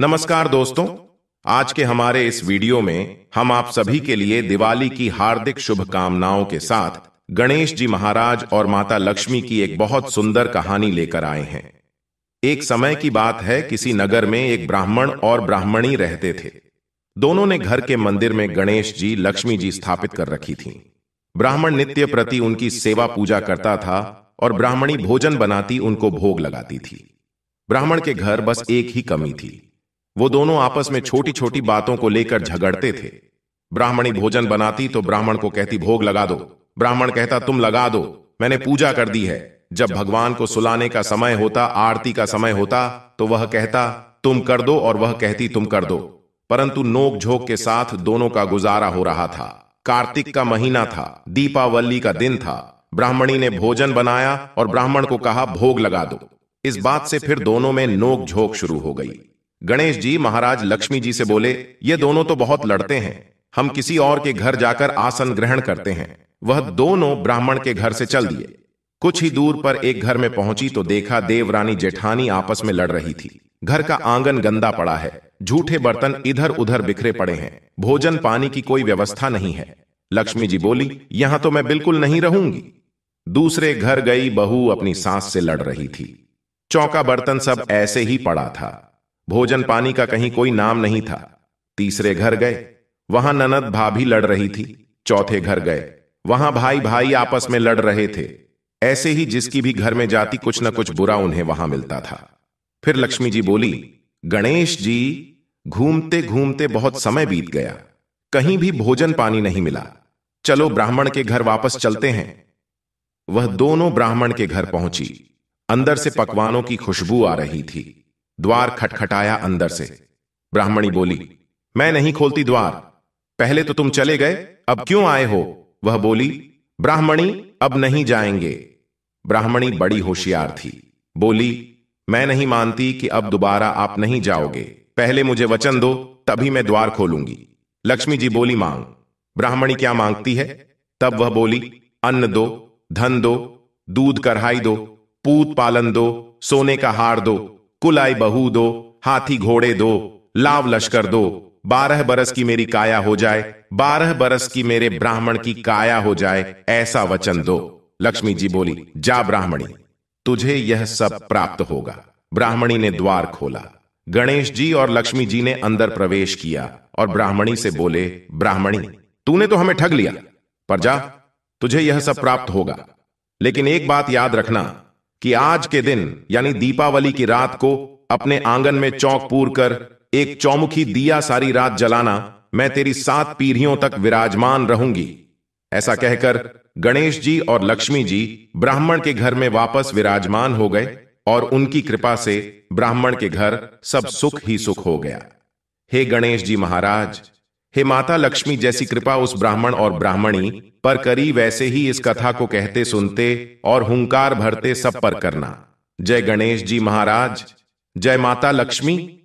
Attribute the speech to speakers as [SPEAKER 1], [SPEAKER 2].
[SPEAKER 1] नमस्कार दोस्तों आज के हमारे इस वीडियो में हम आप सभी के लिए दिवाली की हार्दिक शुभकामनाओं के साथ गणेश जी महाराज और माता लक्ष्मी की एक बहुत सुंदर कहानी लेकर आए हैं एक समय की बात है किसी नगर में एक ब्राह्मण और ब्राह्मणी रहते थे दोनों ने घर के मंदिर में गणेश जी लक्ष्मी जी स्थापित कर रखी थी ब्राह्मण नित्य प्रति उनकी सेवा पूजा करता था और ब्राह्मणी भोजन बनाती उनको भोग लगाती थी ब्राह्मण के घर बस एक ही कमी थी वो दोनों आपस में छोटी छोटी बातों को लेकर झगड़ते थे ब्राह्मणी भोजन बनाती तो ब्राह्मण को कहती भोग लगा दो ब्राह्मण कहता तुम लगा दो मैंने पूजा कर दी है जब भगवान को सुलाने का समय होता आरती का समय होता तो वह कहता तुम कर दो और वह कहती तुम कर दो परंतु नोक झोंक के साथ दोनों का गुजारा हो रहा था कार्तिक का महीना था दीपावली का दिन था ब्राह्मणी ने भोजन बनाया और ब्राह्मण को कहा भोग लगा दो इस बात से फिर दोनों में नोक झोंक शुरू हो गई गणेश जी महाराज लक्ष्मी जी से बोले ये दोनों तो बहुत लड़ते हैं हम किसी और के घर जाकर आसन ग्रहण करते हैं वह दोनों ब्राह्मण के घर से चल दिए कुछ ही दूर पर एक घर में पहुंची तो देखा देवरानी जेठानी आपस में लड़ रही थी घर का आंगन गंदा पड़ा है झूठे बर्तन इधर उधर बिखरे पड़े हैं भोजन पानी की कोई व्यवस्था नहीं है लक्ष्मी जी बोली यहां तो मैं बिल्कुल नहीं रहूंगी दूसरे घर गई बहू अपनी सांस से लड़ रही थी चौका बर्तन सब ऐसे ही पड़ा था भोजन पानी का कहीं कोई नाम नहीं था तीसरे घर गए वहां ननद भाभी लड़ रही थी चौथे घर गए वहां भाई भाई आपस में लड़ रहे थे ऐसे ही जिसकी भी घर में जाती कुछ ना कुछ बुरा उन्हें वहां मिलता था फिर लक्ष्मी जी बोली गणेश जी घूमते घूमते बहुत समय बीत गया कहीं भी भोजन पानी नहीं मिला चलो ब्राह्मण के घर वापस चलते हैं वह दोनों ब्राह्मण के घर पहुंची अंदर से पकवानों की खुशबू आ रही थी द्वार खटखटाया अंदर से ब्राह्मणी बोली मैं नहीं खोलती द्वार पहले तो तुम चले गए अब क्यों आए हो वह बोली ब्राह्मणी अब नहीं जाएंगे ब्राह्मणी बड़ी होशियार थी बोली मैं नहीं मानती कि अब दोबारा आप नहीं जाओगे पहले मुझे वचन दो तभी मैं द्वार खोलूंगी लक्ष्मी जी बोली मांग ब्राह्मणी क्या मांगती है तब वह बोली अन्न दो धन दो दूध कढ़ाई दो पूत पालन दो सोने का हार दो कुलाई बहू दो हाथी घोड़े दो लाव लश्कर दो बारह बरस की मेरी काया हो जाए बारह बरस की मेरे ब्राह्मण की काया हो जाए ऐसा वचन दो लक्ष्मी जी बोली जा ब्राह्मणी तुझे यह सब प्राप्त होगा ब्राह्मणी ने द्वार खोला गणेश जी और लक्ष्मी जी ने अंदर प्रवेश किया और ब्राह्मणी से बोले ब्राह्मणी तूने तो हमें ठग लिया पर जा तुझे यह सब प्राप्त होगा लेकिन एक बात याद रखना कि आज के दिन यानी दीपावली की रात को अपने आंगन में चौक पूर कर एक चौमुखी दिया सारी रात जलाना मैं तेरी सात पीढ़ियों तक विराजमान रहूंगी ऐसा कहकर गणेश जी और लक्ष्मी जी ब्राह्मण के घर में वापस विराजमान हो गए और उनकी कृपा से ब्राह्मण के घर सब सुख ही सुख हो गया हे गणेश जी महाराज हे माता लक्ष्मी जैसी कृपा उस ब्राह्मण और ब्राह्मणी पर करी वैसे ही इस कथा को कहते सुनते और हुंकार भरते सब पर करना जय गणेश जी महाराज जय माता लक्ष्मी